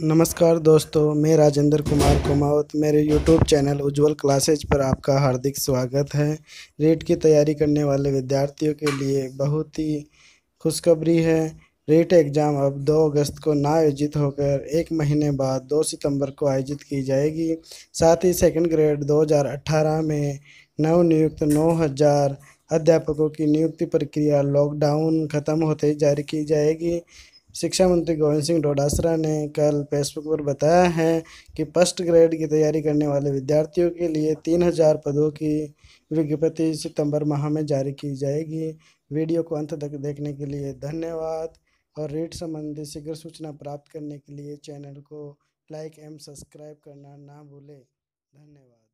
नमस्कार दोस्तों मैं राजेंद्र कुमार कुमावत मेरे यूट्यूब चैनल उज्जवल क्लासेज पर आपका हार्दिक स्वागत है रेट की तैयारी करने वाले विद्यार्थियों के लिए बहुत ही खुशखबरी है रेट एग्ज़ाम अब 2 अगस्त को ना आयोजित होकर एक महीने बाद 2 सितंबर को आयोजित की जाएगी साथ ही सेकंड ग्रेड 2018 में नवनियुक्त नौ हज़ार अध्यापकों की नियुक्ति प्रक्रिया लॉकडाउन ख़त्म होते ही जारी की जाएगी शिक्षा मंत्री गोविंद सिंह डोडासरा ने कल फेसबुक पर बताया है कि फर्स्ट ग्रेड की तैयारी करने वाले विद्यार्थियों के लिए तीन हजार पदों की विज्ञप्ति सितंबर माह में जारी की जाएगी वीडियो को अंत तक देखने के लिए धन्यवाद और रीट संबंधी शीघ्र सूचना प्राप्त करने के लिए चैनल को लाइक एंड सब्सक्राइब करना ना भूलें धन्यवाद